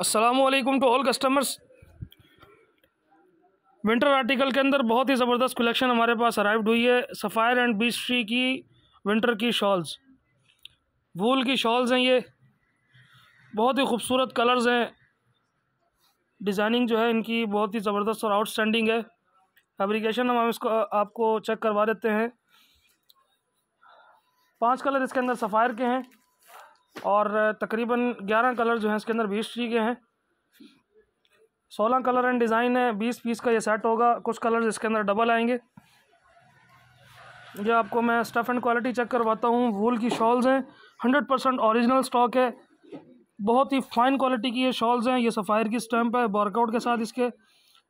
Aslam to all customers winter article के अंदर बहुत ही ज़बरदस्त कलेक्शन हमारे पास अराइव्ड हुई है सफ़ायर एंड बीस्ट्री की विंटर की शॉल्स वूल की शॉल्स हैं ये बहुत ही खूबसूरत कलर्स हैं डिज़ाइनिंग जो है इनकी बहुत ही ज़बरदस्त और आउटस्टैंडिंग है फैब्रिकेशन हम इसको आपको चेक करवा देते हैं पांच कलर इसके अंदर सफ़ायर के हैं और तकरीबन ग्यारह कलर जो हैं इसके अंदर बीस के हैं सोलह कलर एंड डिज़ाइन है बीस पीस का ये सेट होगा कुछ कलर्स इसके अंदर डबल आएंगे ये आपको मैं स्टफ़ एंड क्वालिटी चेक करवाता हूँ वूल की शॉल्स हैं हंड्रेड परसेंट औरिजिनल स्टॉक है बहुत ही फ़ाइन क्वालिटी की ये शॉल्स हैं ये सफ़ायर की स्टैम्प है बारकोड के साथ इसके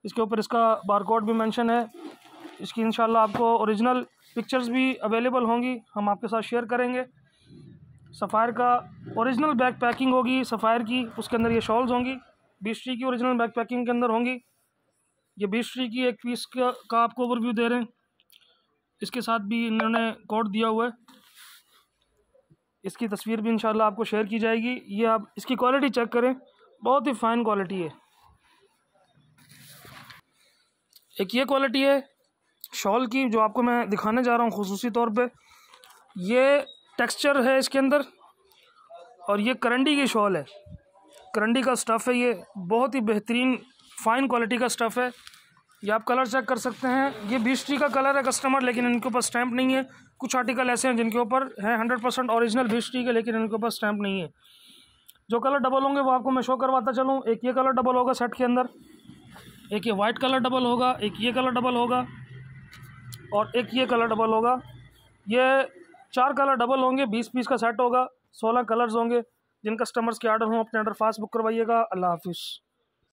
इसके ऊपर इसका बारकोड भी मेंशन है इसकी इंशाल्लाह आपको ओरिजिनल पिक्चर्स भी अवेलेबल होंगी हम आपके साथ शेयर करेंगे सफ़ायर का ओरिजिनल बैक पैकिंग होगी सफ़ायर की उसके अंदर ये शॉल्स होंगी बीस्ट्री की ओरिजिनल बैक पैकिंग के अंदर होंगी ये बीस्ट्री की एक पीस का, का आपको ओवरव्यू दे रहे हैं इसके साथ भी इन्होंने कोड दिया हुआ है इसकी तस्वीर भी इन आपको शेयर की जाएगी ये आप इसकी क्वालिटी चेक करें बहुत ही फ़ाइन क्वालिटी है एक ये क्वालिटी है शॉल की जो आपको मैं दिखाने जा रहा हूँ खसूसी तौर पे ये टेक्सचर है इसके अंदर और ये करंडी की शॉल है करंडी का स्टफ़ है ये बहुत ही बेहतरीन फ़ाइन क्वालिटी का स्टफ़ है ये आप कलर चेक कर सकते हैं ये भीष्टी का कलर है कस्टमर लेकिन इनके ऊपर स्टैंप नहीं है कुछ आर्टिकल ऐसे हैं जिनके ऊपर हैं हंड्रेड परसेंट औरिजिनल भीष्टी के लेकिन इनके ऊपर स्टैंप नहीं है जो कलर डबल होंगे वो आपको मैं शो करवाता चलूँ एक ये कलर डबल होगा सेट के अंदर एक ये वाइट कलर डबल होगा एक ये कलर डबल होगा और एक ये कलर डबल होगा ये चार कलर डबल होंगे बीस पीस का सेट होगा सोलह कलर्स होंगे जिन कस्टमर्स के ऑर्डर हों अपने ऑर्डर फास्ट बुक करवाइएगा अल्लाह हाफिज़